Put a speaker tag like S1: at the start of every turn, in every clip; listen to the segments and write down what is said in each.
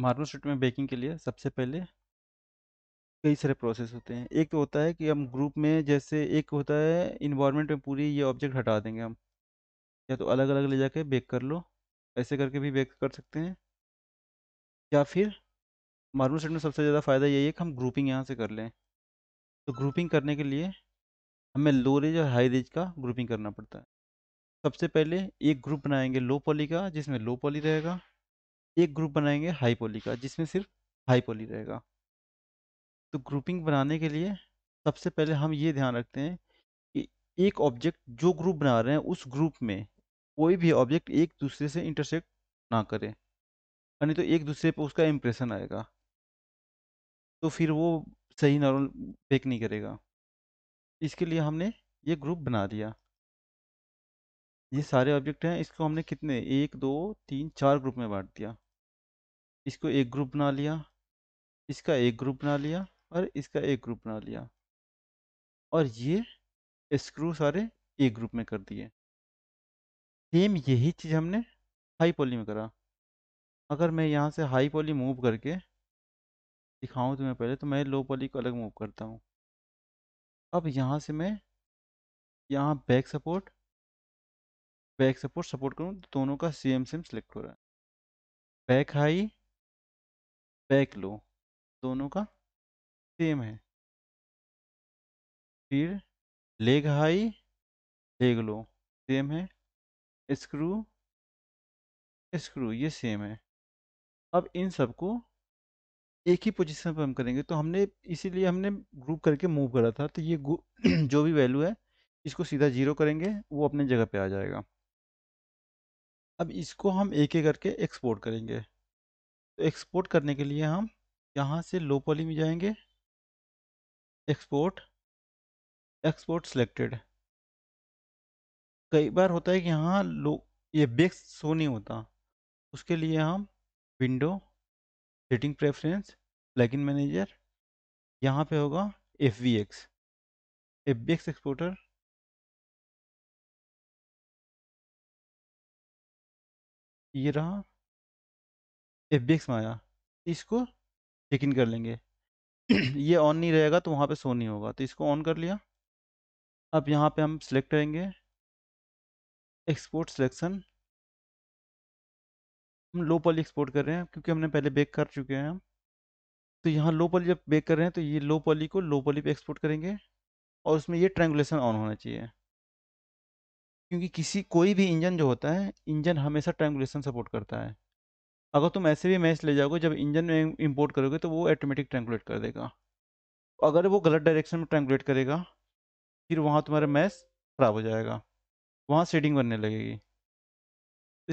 S1: marble स्टूट में baking के लिए सबसे पहले कई सारे प्रोसेस होते हैं एक तो होता है कि हम ग्रुप में जैसे एक होता है इन्वायरमेंट में पूरी ये ऑब्जेक्ट हटा देंगे हम या तो अलग अलग ले जाके बेक कर लो ऐसे करके भी बेक कर सकते हैं या फिर मार्बल सेट में सबसे ज़्यादा फ़ायदा यही है कि हम ग्रुपिंग यहाँ से कर लें तो ग्रुपिंग करने के लिए हमें लो रेज और हाई रेज का ग्रुपिंग करना पड़ता है सबसे पहले एक ग्रुप बनाएंगे लो पॉली का जिसमें लो पॉली रहेगा एक ग्रुप बनाएंगे हाई पोली का जिसमें सिर्फ हाई पोली रहेगा तो ग्रुपिंग बनाने के लिए सबसे पहले हम ये ध्यान रखते हैं कि एक ऑब्जेक्ट जो ग्रुप बना रहे हैं उस ग्रुप में कोई भी ऑब्जेक्ट एक दूसरे से इंटरसेक्ट ना करे यानी तो एक दूसरे पर उसका इम्प्रेशन आएगा तो फिर वो सही नॉर्मल पेक नहीं करेगा इसके लिए हमने ये ग्रुप बना दिया ये सारे ऑब्जेक्ट हैं इसको हमने कितने एक दो तीन चार ग्रुप में बांट दिया इसको एक ग्रुप बना लिया इसका एक ग्रुप बना लिया और इसका एक ग्रुप बना लिया और ये स्क्रू सारे एक ग्रुप में कर दिए सेम यही चीज़ हमने हाई पॉली में करा अगर मैं यहाँ से हाई पॉली मूव करके दिखाऊँ तुम्हें पहले तो मैं लो पॉली को अलग मूव करता हूँ अब यहाँ से मैं यहाँ back support back support support करूँ तो दोनों का सेम सेम सेलेक्ट हो रहा है
S2: बैक हाई बैक लो दोनों का सेम है फिर leg high leg low same है स्क्रू स्क्रू ये
S1: सेम है अब इन सबको एक ही पोजीशन पर हम करेंगे तो हमने इसीलिए हमने ग्रुप करके मूव करा था तो ये जो भी वैल्यू है इसको सीधा जीरो करेंगे वो अपने जगह पे आ जाएगा अब इसको हम एक एक करके एक्सपोर्ट करेंगे तो एक्सपोर्ट करने के लिए हम यहाँ से लो पॉली में जाएंगे
S2: एक्सपोर्ट एक्सपोर्ट सिलेक्टेड कई बार होता है कि यहाँ लो ये बेग शो नहीं होता उसके
S1: लिए हम window setting preference in manager
S2: यहाँ पे होगा F V X F B X exporter ये रहा एफ बी एक्स में आया इसको चेक इन कर लेंगे
S1: ये ऑन नहीं रहेगा तो वहाँ पे शो नहीं होगा तो इसको ऑन कर लिया अब यहाँ पे हम सिलेक्ट करेंगे एक्सपोर्ट सिलेक्शन हम लो पॉली एक्सपोर्ट कर रहे हैं क्योंकि हमने पहले बेक कर चुके हैं हम तो यहाँ लो पॉली जब बेक कर रहे हैं तो ये लो पॉली को लो पॉली पे एक्सपोर्ट करेंगे और उसमें ये ट्रैंगुलेशन ऑन होना चाहिए क्योंकि किसी कोई भी इंजन जो होता है इंजन हमेशा ट्रैंगुलेशन सपोर्ट करता है अगर तुम ऐसे भी मैच ले जाओगे जब इंजन में इम्पोर्ट करोगे तो वो ऑटोमेटिक ट्रैंकुलेट कर देगा अगर वो गलत डायरेक्शन में ट्रैंकुलेट करेगा फिर वहाँ तुम्हारा मैच ख़राब हो जाएगा वहाँ शेडिंग बनने लगेगी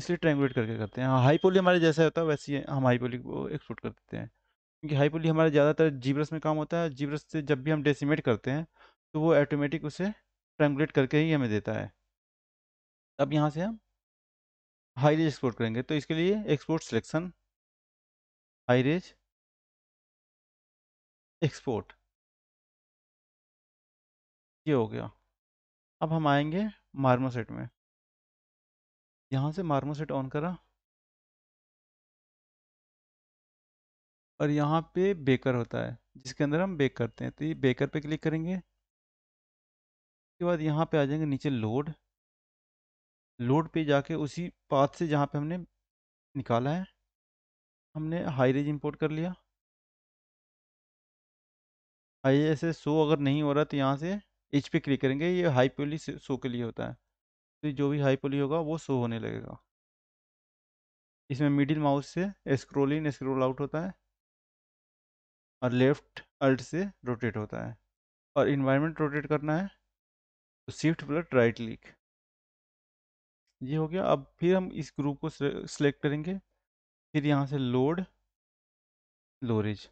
S1: इसलिए ट्रैंकुलेट करके करते हैं हाँ हाई पोली हमारे जैसा होता है वैसे ही हम हाई पोली को एक्सपोर्ट कर देते हैं क्योंकि हाई पोली हमारे ज़्यादातर जीब्रस में काम होता है जीब्रस से जब भी हम डेसीमेट करते हैं तो वो ऑटोमेटिक उसे ट्रैंकुलेट करके ही हमें देता
S2: है अब यहाँ से हम हाई रेज एक्सपोर्ट करेंगे तो इसके लिए export selection high res export ये हो गया अब हम आएंगे मार्मोसेट में यहाँ से मार्मोसेट ऑन करा और यहाँ पे बेकर होता है जिसके अंदर हम बेक करते हैं तो ये बेकर पे क्लिक करेंगे उसके बाद यहाँ पे आ जाएंगे नीचे लोड लोड पे जाके उसी पाथ से जहाँ पे हमने निकाला है हमने हाई रेंज इंपोर्ट कर लिया
S1: आई एस एस शो अगर नहीं हो रहा तो यहाँ से एच पे क्लिक करेंगे ये हाई पोली शो के लिए होता है तो जो भी हाई पोली होगा वो शो होने लगेगा इसमें मिडिल माउस से स्क्रोल इन स्क्रोल आउट होता है
S2: और लेफ्ट अल्ट
S1: से रोटेट होता है और इन्वायरमेंट रोटेट करना है तो शिफ्ट प्लस राइट
S2: क्लिक ये हो गया अब फिर हम इस ग्रुप को सिलेक्ट करेंगे फिर यहाँ से लोड लोरेज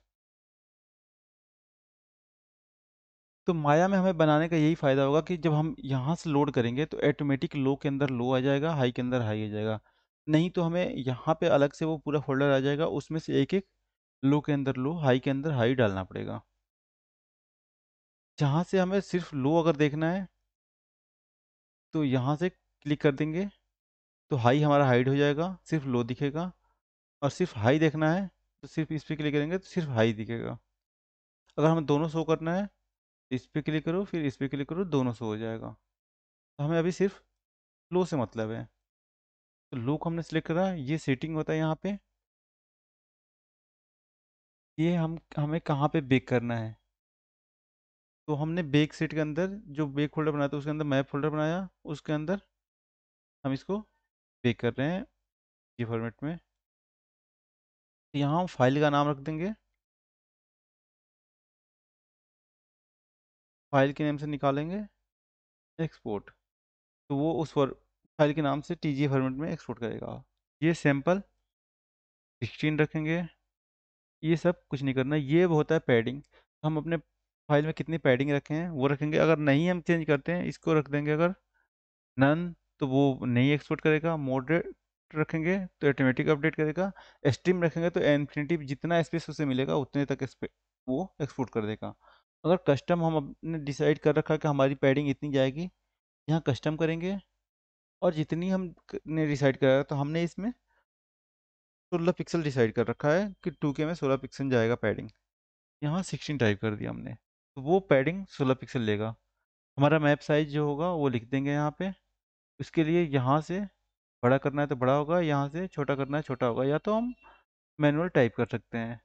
S2: तो माया में हमें बनाने का यही फ़ायदा होगा कि जब हम यहाँ से लोड
S1: करेंगे तो ऑटोमेटिक लो के अंदर लो आ जाएगा हाई के अंदर हाई आ जाएगा नहीं तो हमें यहाँ पे अलग से वो पूरा फोल्डर आ जाएगा उसमें से एक एक लो के अंदर लो हाई के अंदर हाई डालना पड़ेगा जहाँ से हमें सिर्फ लो अगर देखना है तो यहाँ से क्लिक कर देंगे तो हाई हमारा हाइड हो जाएगा सिर्फ लो दिखेगा और सिर्फ हाई देखना है तो सिर्फ इस पर क्लिक करेंगे तो सिर्फ हाई दिखेगा अगर हमें दोनों शो करना है इस पर क्लिक करो फिर इस पर क्लिक करो दोनों शो हो जाएगा तो हमें अभी सिर्फ लो से मतलब है तो लो को हमने सेलेक्ट करा ये सेटिंग होता है यहाँ पे ये हम हमें कहाँ पे बेक करना है तो हमने बेक सेट के अंदर जो बेक फोल्डर बनाया था उसके अंदर मैप फोल्डर बनाया
S2: उसके अंदर हम इसको पे कर रहे हैं ये फॉर्मेट में तो यहाँ हम फाइल का नाम रख देंगे फाइल के नाम से निकालेंगे एक्सपोर्ट
S1: तो वो उस फाइल के नाम से टी फॉर्मेट में एक्सपोर्ट करेगा ये सैम्पल सिक्सटीन रखेंगे ये सब कुछ नहीं करना ये होता है पैडिंग हम अपने फाइल में कितनी पैडिंग रखे हैं वो रखेंगे अगर नहीं हम चेंज करते हैं इसको रख देंगे अगर नन तो वो नहीं एक्सपोर्ट करेगा मॉडरेट रखेंगे तो ऑटोमेटिक अपडेट करेगा एस्ट्रीम रखेंगे तो इन्फिनिटी जितना स्पेस उसे मिलेगा उतने तक वो एक्सपोर्ट कर देगा अगर कस्टम हम अपने डिसाइड कर रखा कि हमारी पैडिंग इतनी जाएगी यहाँ कस्टम करेंगे और जितनी हम ने डिसाइड करा तो हमने इसमें सोलह पिक्सल डिसाइड कर रखा है कि टू के में सोलह पिक्सल जाएगा पैडिंग यहाँ सिक्सटीन टाइप कर दिया हमने तो वो पैडिंग सोलह पिक्सल लेगा हमारा मैप साइज जो होगा वो लिख देंगे यहाँ पे इसके लिए यहाँ से बड़ा करना है तो बड़ा होगा यहाँ से छोटा करना है छोटा होगा या तो हम मैनुअल टाइप कर सकते हैं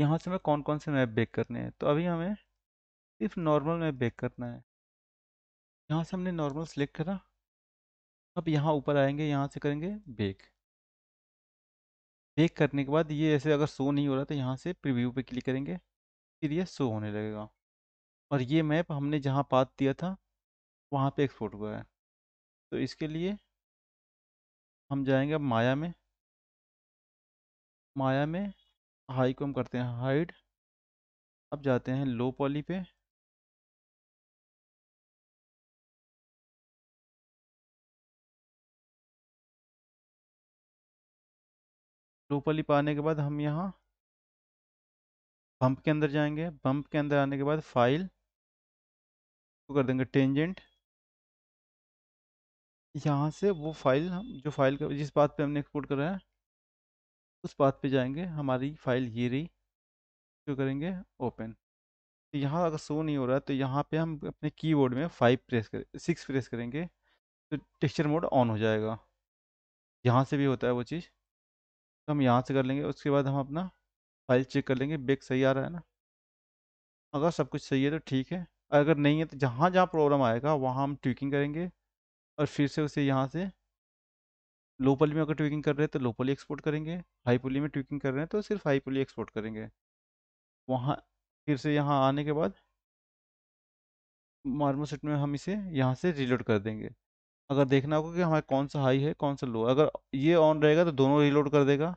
S1: यहाँ से हमें कौन कौन से मैप बेक करने हैं तो अभी हमें सिर्फ नॉर्मल मैप बेक करना है यहाँ से हमने नॉर्मल सेलेक्ट करा अब यहाँ ऊपर आएंगे यहाँ से करेंगे बेक बेक करने के बाद ये ऐसे अगर शो नहीं हो रहा तो यहाँ से प्रीव्यू पे क्लिक करेंगे फिर ये शो होने लगेगा और ये मैप हमने जहाँ पाथ दिया था
S2: वहाँ पे एक्सपोर्ट हुआ है तो इसके लिए हम जाएंगे अब माया में माया में हाई को हम करते हैं हाइड अब जाते हैं लो पॉली पे लो पॉली पाने के बाद हम यहाँ बम्प के अंदर जाएंगे बम्प के अंदर आने के बाद फाइल को कर देंगे टेंजेंट
S1: यहाँ से वो फाइल हम जो फाइल का जिस बात पे हमने एक्सपोर्ट करा है उस बात पे जाएंगे हमारी फाइल ये रही जो करेंगे ओपन तो यहाँ अगर शो नहीं हो रहा है तो यहाँ पे हम अपने कीबोर्ड में फाइव प्रेस कर सिक्स प्रेस करेंगे तो टेक्सचर मोड ऑन हो जाएगा यहाँ से भी होता है वो चीज़ तो हम यहाँ से कर लेंगे उसके बाद हम अपना फाइल चेक कर लेंगे बेग सही आ रहा है ना अगर सब कुछ सही है तो ठीक है अगर नहीं है तो जहाँ जहाँ प्रॉब्लम आएगा वहाँ हम ट्विकिंग करेंगे और फिर से उसे यहाँ से लो पॉली में अगर ट्विकिंग कर रहे हैं तो लो पॉली एक्सपोर्ट करेंगे हाई पॉली में ट्विकिंग कर रहे हैं तो सिर्फ हाई पॉली एक्सपोर्ट करेंगे वहाँ फिर से यहाँ आने के बाद मार्मोसेट में हम इसे यहाँ से रिलोड कर देंगे अगर देखना होगा कि हमारा कौन सा हाई है कौन सा लो अगर ये ऑन रहेगा तो दोनों रिलोड कर देगा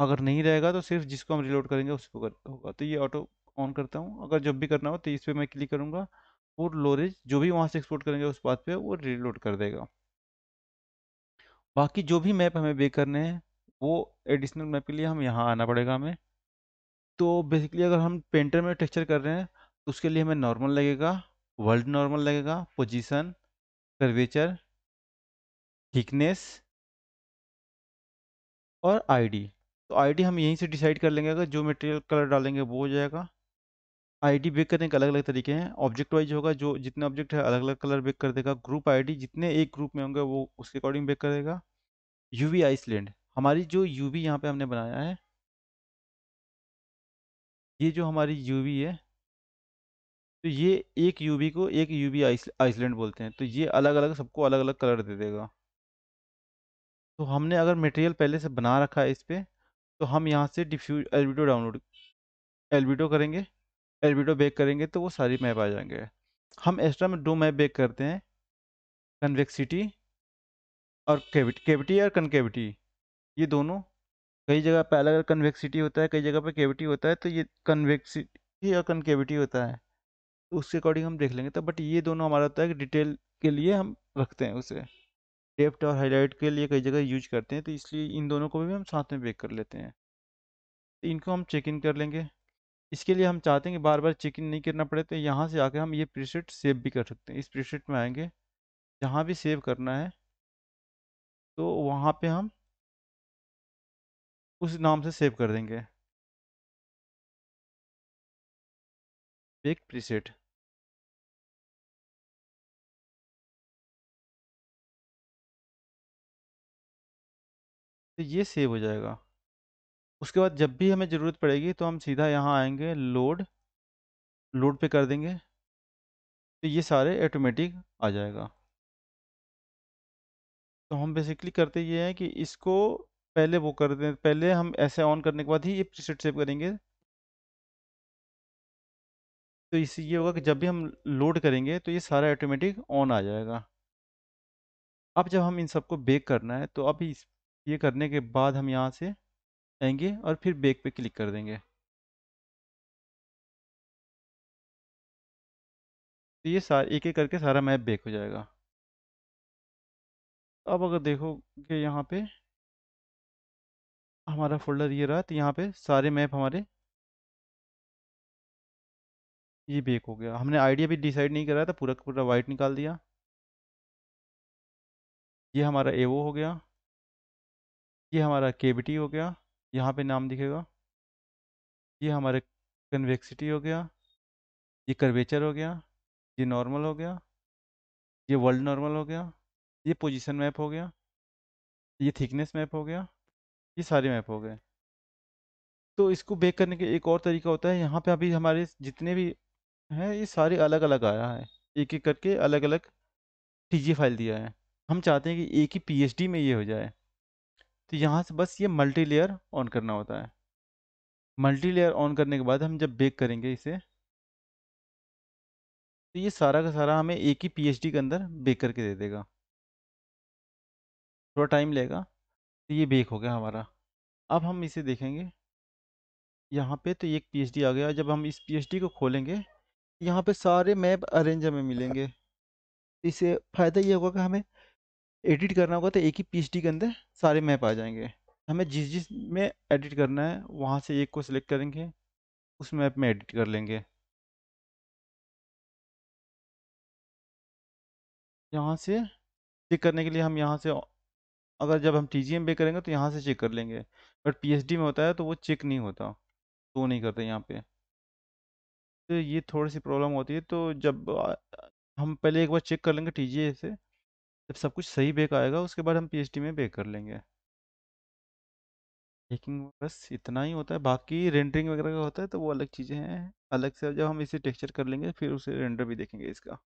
S1: अगर नहीं रहेगा तो सिर्फ जिसको हम रिलोड करेंगे उसको कर होगा तो ये ऑटो ऑन करता हूँ अगर जब भी करना हो तो इस पर मैं क्लिक करूँगा वो लोरेज जो भी वहाँ से एक्सपोर्ट करेंगे उस बात पे वो रीलोड कर देगा बाकी जो भी मैप हमें बे करने हैं वो एडिशनल मैप के लिए हम यहाँ आना पड़ेगा हमें तो बेसिकली अगर हम पेंटर में टेक्स्चर कर रहे हैं तो उसके लिए हमें नॉर्मल लगेगा वर्ल्ड नॉर्मल लगेगा पोजीशन कर्वेचर थिकनेस और आईडी तो आईडी हम यहीं से डिसाइड कर लेंगे अगर जो मटेरियल कलर डालेंगे वो हो जाएगा आईडी बेक करने के अलग अलग तरीके हैं ऑब्जेक्ट वाइज होगा जो जितने ऑब्जेक्ट है अलग अलग कलर बेक कर देगा ग्रुप आईडी जितने एक ग्रुप में होंगे वो उसके अकॉर्डिंग बेक कर देगा यूवी आइसलैंड हमारी जो यूवी यहाँ पे हमने बनाया है ये जो हमारी यूवी है तो ये एक यूवी को एक यूवी आइसलैंड बोलते हैं तो ये अलग अलग सबको अलग अलग कलर दे देगा तो हमने अगर मटेरियल पहले से बना रखा है इस पर तो हम यहाँ से डिफ्यूज एलबीडो डाउनलोड एलबीडो करेंगे वीडियो बेक करेंगे तो वो सारी मैप आ जाएंगे हम एक्स्ट्रा में दो मैप बेक करते हैं कन्वेक्सिटी और केविटी केविटी और कनकेविटी ये दोनों कई जगह पे अलग अलग कन्वेक्सिटी होता है कई जगह पर केविटी होता है तो ये कन्वेक्सिटी और कनकेविटी होता है तो उसके अकॉर्डिंग हम देख लेंगे तो बट ये दोनों हमारा होता है कि डिटेल के लिए हम रखते हैं उसे डेफ्ट और हाईलाइट के लिए कई जगह यूज करते हैं तो इसलिए इन दोनों को भी हम साथ में बेक कर लेते हैं तो इनको हम चेक इन कर लेंगे इसके लिए हम चाहते हैं कि बार बार चेक इन नहीं करना पड़े तो यहाँ से आकर हम ये प्रीसेट सेव भी कर सकते हैं इस प्रीसेट में
S2: आएंगे जहाँ भी सेव करना है तो वहाँ पे हम उस नाम से सेव कर देंगे बेक प्रीसेट तो ये सेव हो जाएगा उसके बाद जब भी हमें ज़रूरत पड़ेगी तो हम सीधा यहाँ आएंगे
S1: लोड लोड पे कर देंगे तो ये सारे ऑटोमेटिक आ जाएगा तो हम बेसिकली करते ये हैं कि इसको पहले वो कर दें पहले हम ऐसे ऑन करने के बाद ही ये प्रीसेट सेव करेंगे तो इससे ये होगा कि जब भी हम लोड करेंगे तो ये सारा ऑटोमेटिक ऑन आ जाएगा अब जब हम इन सबको बेक करना है तो अब इस ये करने
S2: के बाद हम यहाँ से आएंगे और फिर बैक पे क्लिक कर देंगे तो ये सार एक एक करके सारा मैप बैक हो जाएगा तो अब अगर देखोगे यहाँ पे हमारा फोल्डर ये रहा तो यहाँ पे सारे मैप हमारे ये बेक हो गया हमने आइडिया भी डिसाइड नहीं करा था पूरा पूरा वाइट निकाल दिया ये हमारा एवो हो गया ये हमारा केविटी हो गया यहाँ पे नाम दिखेगा ये हमारे
S1: कन्वेक्सिटी हो गया ये कर्वेचर हो गया ये नॉर्मल हो गया ये वर्ल्ड नॉर्मल हो गया ये पोजीशन मैप हो गया ये थिकनेस मैप हो गया ये सारे मैप हो गए तो इसको बेक करने के एक और तरीका होता है यहाँ पे अभी हमारे जितने भी हैं ये सारे अलग अलग आया है एक एक करके अलग अलग टी फाइल दिया है हम चाहते हैं कि एक ही पी में ये हो जाए तो यहाँ से बस ये मल्टी लेयर ऑन करना होता है मल्टी लेयर ऑन करने के बाद हम जब बेक करेंगे इसे तो ये सारा का सारा हमें एक ही पीएचडी के अंदर बेक करके दे देगा थोड़ा टाइम लेगा तो ये बेक हो गया हमारा अब हम इसे देखेंगे यहाँ पे तो एक पीएचडी आ गया जब हम इस पीएचडी को खोलेंगे यहाँ पे सारे मैप अरेंज हमें मिलेंगे इसे फ़ायदा ये होगा कि हमें एडिट करना होगा तो एक ही पी के अंदर सारे मैप आ
S2: जाएंगे हमें जिस जिस में एडिट करना है वहाँ से एक को सिलेक्ट करेंगे उस मैप में एडिट कर लेंगे यहाँ से चेक करने के लिए हम यहाँ से अगर जब हम टी जी पे करेंगे तो
S1: यहाँ से चेक कर लेंगे बट पी एच डी में होता है तो वो चेक नहीं होता तो नहीं करते यहाँ पे तो ये थोड़ी सी प्रॉब्लम होती है तो जब हम पहले एक बार चेक कर लेंगे टी जी ए से जब सब कुछ सही बेक आएगा उसके बाद हम पीएचडी में बेक कर लेंगे बेकिंग बस इतना ही होता है बाकी रेंडरिंग वगैरह का होता है तो वो अलग चीज़ें हैं अलग से जब हम इसे टेक्सचर कर लेंगे फिर उसे रेंडर भी देखेंगे इसका